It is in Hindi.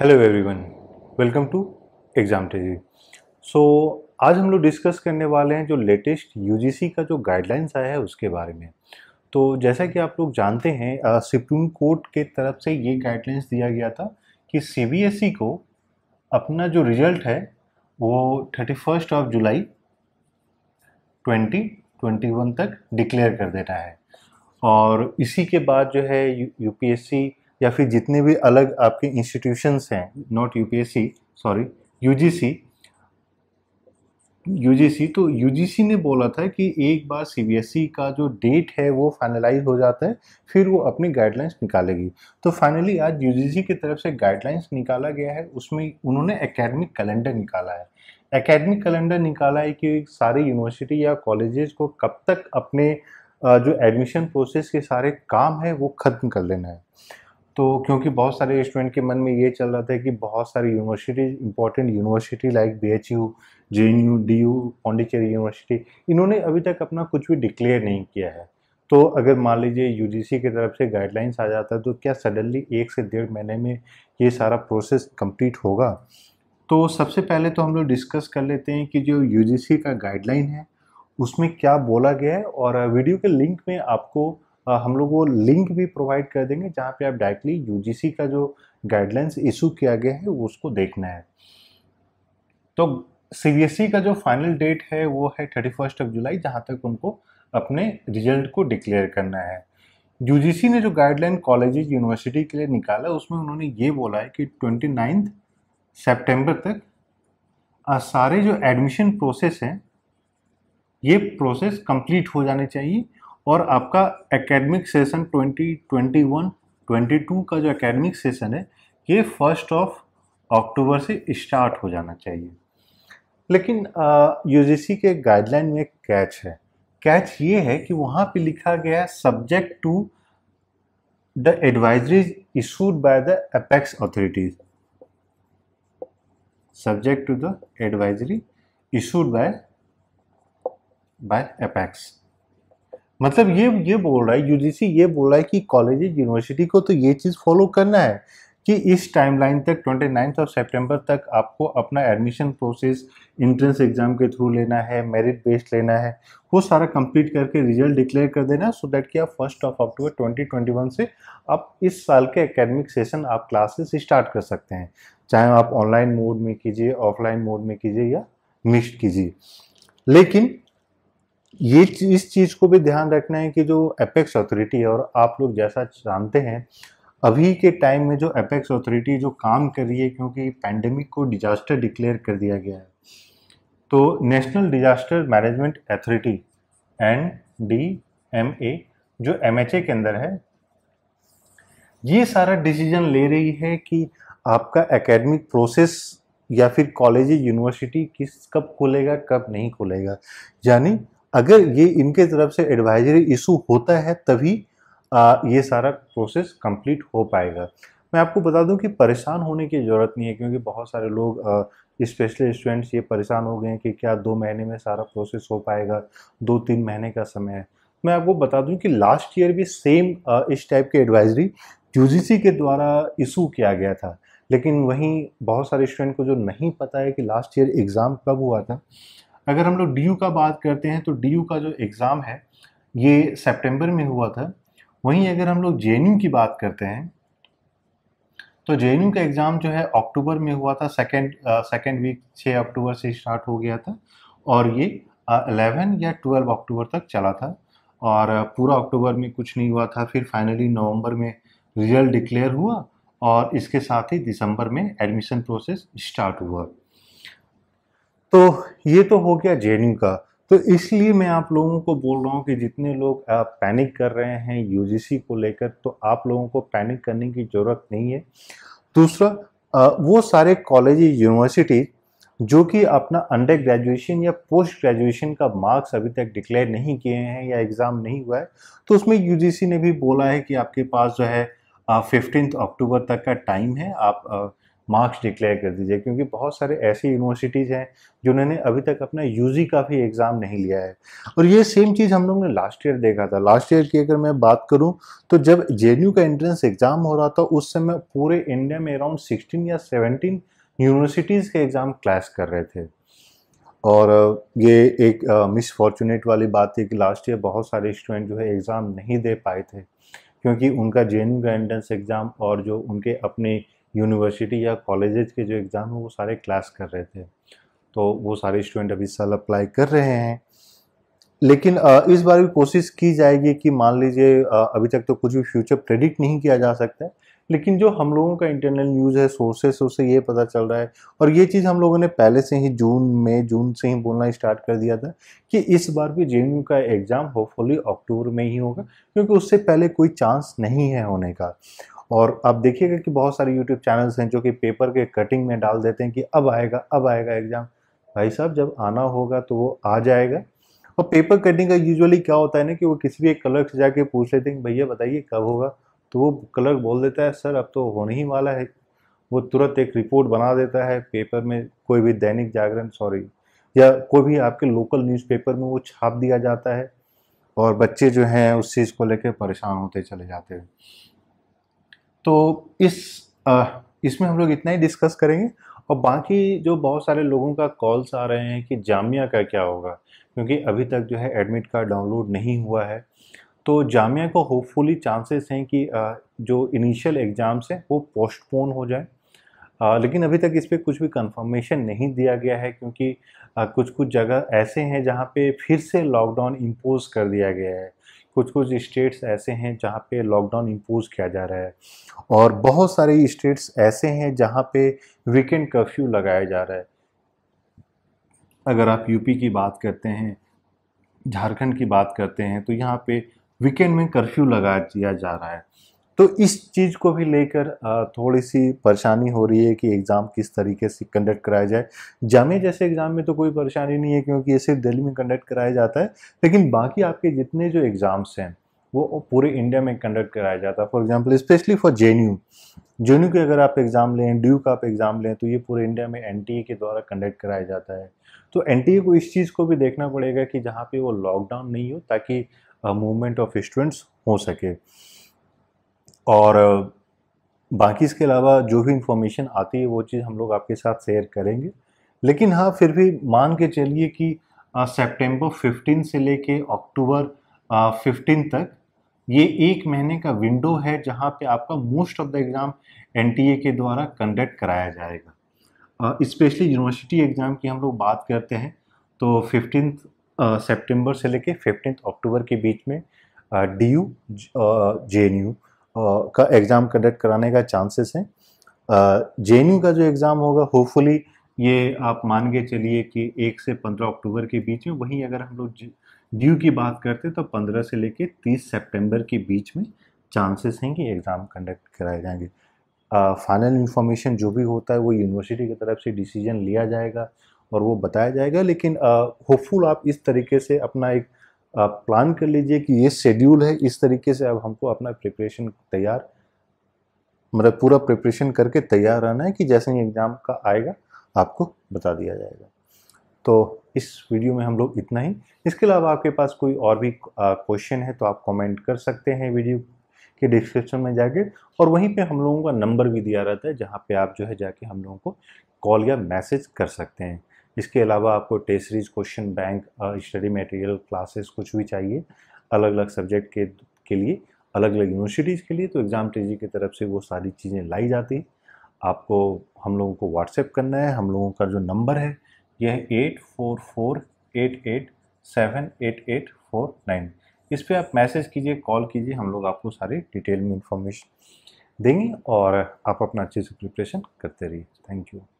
hello everyone welcome to exam टेजी सो आज हम लोग डिस्कस करने वाले हैं जो लेटेस्ट यूजीसी का जो गाइडलाइंस आया है उसके बारे में तो जैसा कि आप लोग जानते हैं सुप्रीम कोर्ट के तरफ से ये गाइडलाइंस दिया गया था कि सीबीएसई e को अपना जो रिजल्ट है वो thirty first of July one तक डिक्लेयर कर देता है और इसी के बाद जो है यूपीएससी यू या फिर जितने भी अलग आपके इंस्टीट्यूशंस हैं not UPSC sorry UGC UGC तो यूजीसी ने बोला था कि एक बार सीबीएसई e का जो डेट है वो फाइनलाइज हो जाता है फिर वो अपनी गाइडलाइंस निकालेगी तो फाइनली आज यूजीसी की तरफ से गाइडलाइंस निकाला गया है उसमें उन्होंने एकेडमिक कैलेंडर निकाला है एकेडमिक कैलेंडर निकाला है कि सारे यूनिवर्सिटी या कॉलेजेस को कब तक अपने जो एडमिशन प्रोसेस के सारे काम है वो ख़त्म कर लेना है तो क्योंकि बहुत सारे स्टूडेंट के मन में ये चल रहा था कि बहुत सारी university important university like B H U J N U D U Pondicherry university इन्होंने अभी तक अपना कुछ भी डिक्लेयर नहीं किया है तो अगर मान लीजिए यू जी सी की तरफ से गाइडलाइंस आ जाता है तो क्या सडनली एक से डेढ़ महीने में ये सारा प्रोसेस कंप्लीट होगा तो सबसे पहले तो हम लोग डिस्कस कर लेते हैं कि जो यू जी सी का गाइडलाइन है उसमें क्या बोला गया है और वीडियो के लिंक में आपको हम लोग वो लिंक भी प्रोवाइड कर देंगे जहाँ पे आप डायरेक्टली यूजीसी का जो गाइडलाइंस इशू किया गया है उसको देखना है तो सीबीएसई e का जो फाइनल डेट है वो है थर्टी फर्स्ट ऑफ जुलाई जहाँ तक उनको अपने रिजल्ट को डिक्लेयर करना है यू ने जो गाइडलाइन कॉलेजेज यूनिवर्सिटी के लिए निकाला उसमें उन्होंने ये बोला है कि ट्वेंटी नाइन्थ सेप्टेम्बर तक सारे जो एडमिशन प्रोसेस हैं ये प्रोसेस कंप्लीट हो जाने चाहिए और आपका एकेडमिक सेशन 2021 22 का जो एकेडमिक सेशन है ये फर्स्ट ऑफ अक्टूबर से स्टार्ट हो जाना चाहिए लेकिन यूजीसी के गाइडलाइन में एक कैच है कैच ये है कि वहाँ पे लिखा गया है subject to the advisories issued by the apex authorities subject to the advisory issued by by apex मतलब ये ये बोल रहा है यूजीसी ये बोल रहा है कि कॉलेज यूनिवर्सिटी को तो ये चीज़ फॉलो करना है कि इस टाइमलाइन तक ट्वेंटी नाइन्थ ऑफ सेप्टेम्बर तक आपको अपना एडमिशन प्रोसेस इंट्रेंस एग्ज़ाम के थ्रू लेना है मेरिट बेस्ड लेना है वो सारा कंप्लीट करके रिजल्ट डिक्लेयर कर देना सो दैट कि आप फर्स्ट ऑफ अक्टूबर 2021 से आप इस साल के एकेडमिक सेशन आप क्लासेस स्टार्ट कर सकते हैं चाहे आप ऑनलाइन मोड में कीजिए ऑफलाइन मोड में कीजिए या मिक्स कीजिए लेकिन ये इस चीज़ को भी ध्यान रखना है कि जो अपेक्स अथॉरिटी है और आप लोग जैसा जानते हैं अभी के टाइम में जो अपेक्स अथॉरिटी जो काम कर रही है क्योंकि पैंडमिक को डिजास्टर डिक्लेयर कर दिया गया है तो national disaster management authority and D M A जो एम एच ए के अंदर है ये सारा डिसीजन ले रही है कि आपका एकेडमिक प्रोसेस या फिर कॉलेज यूनिवर्सिटी किस कब खुलेगा कब नहीं खुलेगा यानी अगर ये इनके तरफ से एडवाइजरी इशू होता है तभी आ, ये सारा प्रोसेस कंप्लीट हो पाएगा मैं आपको बता दूं कि परेशान होने की ज़रूरत नहीं है क्योंकि बहुत सारे लोग स्पेशली स्टूडेंट्स ये परेशान हो गए हैं कि क्या दो महीने में सारा प्रोसेस हो पाएगा दो तीन महीने का समय है मैं आपको बता दूं कि लास्ट ईयर भी सेम आ, इस टाइप की एडवाइजरी यू के द्वारा इशू किया गया था लेकिन वहीं बहुत सारे स्टूडेंट को जो नहीं पता है कि लास्ट ईयर एग्ज़ाम कब हुआ था अगर हम लोग डी का बात करते हैं तो डी का जो एग्ज़ाम है ये सेप्टेम्बर में हुआ था वहीं अगर हम लोग जे की बात करते हैं तो जे का एग्ज़ाम जो है अक्टूबर में हुआ था सेकेंड सेकेंड वीक छः अक्टूबर से स्टार्ट हो गया था और ये अलेवन या ट्वेल्व अक्टूबर तक चला था और पूरा अक्टूबर में कुछ नहीं हुआ था फिर फाइनली नवंबर में रिजल्ट डिक्लेयर हुआ और इसके साथ ही दिसंबर में एडमिशन प्रोसेस स्टार्ट हुआ तो ये तो हो गया जे e का तो इसलिए मैं आप लोगों को बोल रहा हूँ कि जितने लोग आप पैनिक कर रहे हैं यूजीसी को लेकर तो आप लोगों को पैनिक करने की ज़रूरत नहीं है दूसरा वो सारे कॉलेज यूनिवर्सिटी जो कि अपना अंडर ग्रेजुएशन या पोस्ट ग्रेजुएशन का मार्क्स अभी तक डिक्लेयर नहीं किए हैं या एग्ज़ाम नहीं हुआ है तो उसमें यू ने भी बोला है कि आपके पास जो है फिफ्टीन अक्टूबर तक का टाइम है आप मार्क्स डिक्लेयर कर दीजिए क्योंकि बहुत सारे ऐसी यूनिवर्सिटीज़ हैं जिन्होंने अभी तक अपना जी का भी एग्ज़ाम नहीं लिया है और ये सेम चीज़ हम लोग ने लास्ट ईयर देखा था लास्ट ईयर की अगर मैं बात करूँ तो जब जे का एंट्रेंस एग्ज़ाम हो रहा था उस समय पूरे इंडिया में अराउंड सिक्सटीन या सेवनटीन यूनिवर्सिटीज़ के एग्ज़ाम क्लैश कर रहे थे और ये एक मिसफॉर्चुनेट वाली बात थी कि लास्ट ईयर बहुत सारे स्टूडेंट जो है एग्ज़ाम नहीं दे पाए थे क्योंकि उनका जे का एंट्रेंस एग्ज़ाम और जो उनके अपने यूनिवर्सिटी या कॉलेजेज के जो एग्ज़ाम हैं वो सारे क्लास कर रहे थे तो वो सारे स्टूडेंट अभी साल अप्लाई कर रहे हैं लेकिन इस बार भी कोशिश की जाएगी कि मान लीजिए अभी तक तो कुछ भी फ्यूचर प्रेडिक्ट नहीं किया जा सकता है लेकिन जो हम लोगों का इंटरनल न्यूज़ है सोर्सेस उससे ये पता चल रहा है और ये चीज़ हम लोगों ने पहले से ही जून में जून से ही बोलना स्टार्ट कर दिया था कि इस बार भी जे का एग्ज़ाम होपफुली अक्टूबर में ही होगा क्योंकि उससे पहले कोई चांस नहीं है होने का और आप देखिएगा कि बहुत सारे यूट्यूब चैनल्स हैं जो कि पेपर के कटिंग में डाल देते हैं कि अब आएगा अब आएगा एग्ज़ाम भाई साहब जब आना होगा तो वो आ जाएगा और पेपर कटिंग का यूजुअली क्या होता है ना कि वो किसी भी एक कलर से जाके पूछ लेते हैं भैया बताइए कब होगा तो वो कलर बोल देता है सर अब तो होने ही वाला है वो तुरंत एक रिपोर्ट बना देता है पेपर में कोई भी दैनिक जागरण सॉरी या कोई भी आपके लोकल न्यूज़पेपर में वो छाप दिया जाता है और बच्चे जो हैं उस चीज़ को लेकर परेशान होते चले जाते हैं तो इस इसमें हम लोग इतना ही डिस्कस करेंगे और बाकी जो बहुत सारे लोगों का कॉल्स आ रहे हैं कि जामिया का क्या होगा क्योंकि अभी तक जो है एडमिट कार्ड डाउनलोड नहीं हुआ है तो जामिया को होपफुली चांसेस हैं कि जो इनिशियल एग्ज़ाम्स हैं वो पोस्टपोन हो जाए लेकिन अभी तक इस पर कुछ भी कंफर्मेशन नहीं दिया गया है क्योंकि कुछ कुछ जगह ऐसे हैं जहाँ पे फिर से लॉकडाउन इम्पोज कर दिया गया है कुछ कुछ स्टेट्स ऐसे हैं जहाँ पे लॉकडाउन इम्पोज किया जा रहा है और बहुत सारे स्टेट्स ऐसे हैं जहाँ पे वीकेंड कर्फ्यू लगाया जा रहा है अगर आप यूपी की बात करते हैं झारखंड की बात करते हैं तो यहाँ पे वीकेंड में कर्फ्यू लगा दिया जा रहा है तो इस चीज़ को भी लेकर थोड़ी सी परेशानी हो रही है कि एग्ज़ाम किस तरीके से कंडक्ट कराया जाए जामे जैसे एग्ज़ाम में तो कोई परेशानी नहीं है क्योंकि ये सिर्फ दिल्ली में कंडक्ट कराया जाता है लेकिन बाकी आपके जितने जो एग्ज़ाम्स हैं वो पूरे इंडिया में कंडक्ट कराया जाता है for example specially for J N K अगर आप एग्ज़ाम लें ड्यू का आप एग्ज़ाम लें तो ये पूरे इंडिया में एन के द्वारा कंडक्ट कराया जाता है तो एन को इस चीज़ को भी देखना पड़ेगा कि जहाँ पे वो लॉकडाउन नहीं हो ताकि मूवमेंट ऑफ स्टूडेंट्स हो सके और बाकी इसके अलावा जो भी इंफॉर्मेशन आती है वो चीज़ हम लोग आपके साथ शेयर करेंगे लेकिन हाँ फिर भी मान के चलिए कि सितंबर 15 से लेके अक्टूबर 15 तक ये एक महीने का विंडो है जहाँ पे आपका मोस्ट ऑफ द एग्ज़ाम एन के द्वारा कंडक्ट कराया जाएगा स्पेशली यूनिवर्सिटी एग्ज़ाम की हम लोग बात करते हैं तो फिफ्टीन सेप्टेम्बर से लेके फिफ्टीन अक्टूबर के बीच में D U J N U का एग्ज़ाम कंडक्ट कराने का चांसेस हैं जे का जो एग्ज़ाम होगा होपफुली ये आप मान के चलिए कि एक से पंद्रह अक्टूबर के बीच में वहीं अगर हम लोग ड्यू की बात करते तो पंद्रह से लेके तीस सेप्टेम्बर के बीच में चांसेस हैं कि एग्ज़ाम कंडक्ट कराए जाएंगे फाइनल इन्फॉर्मेशन जो भी होता है वो यूनिवर्सिटी की तरफ से डिसीजन लिया जाएगा और वो बताया जाएगा लेकिन होपफुल आप इस तरीके से अपना एक आप प्लान कर लीजिए कि ये शेड्यूल है इस तरीके से अब हमको अपना प्रिपरेशन तैयार मतलब पूरा प्रिपरेशन करके तैयार रहना है कि जैसे ही एग्ज़ाम का आएगा आपको बता दिया जाएगा तो इस वीडियो में हम लोग इतना ही इसके अलावा आपके पास कोई और भी क्वेश्चन है तो आप कमेंट कर सकते हैं वीडियो के डिस्क्रिप्शन में जाके और वहीं पे हम लोगों का नंबर भी दिया रहता है जहाँ पे आप जो है जाके हम लोगों को कॉल या मैसेज कर सकते हैं इसके अलावा आपको test series question bank study material classes कुछ भी चाहिए अलग अलग सब्जेक्ट के के लिए अलग अलग यूनिवर्सिटीज़ के लिए तो एग्ज़ाम तेजी की तरफ से वो सारी चीज़ें लाई जाती आपको हम लोगों को व्हाट्सएप करना है हम लोगों का जो नंबर है यह eight four four eight eight seven eight eight four nine इस पर आप मैसेज कीजिए कॉल कीजिए हम लोग आपको सारे डिटेल में इंफॉर्मेशन देंगे और आप अपना अच्छे से प्रिपरेशन करते रहिए थैंक यू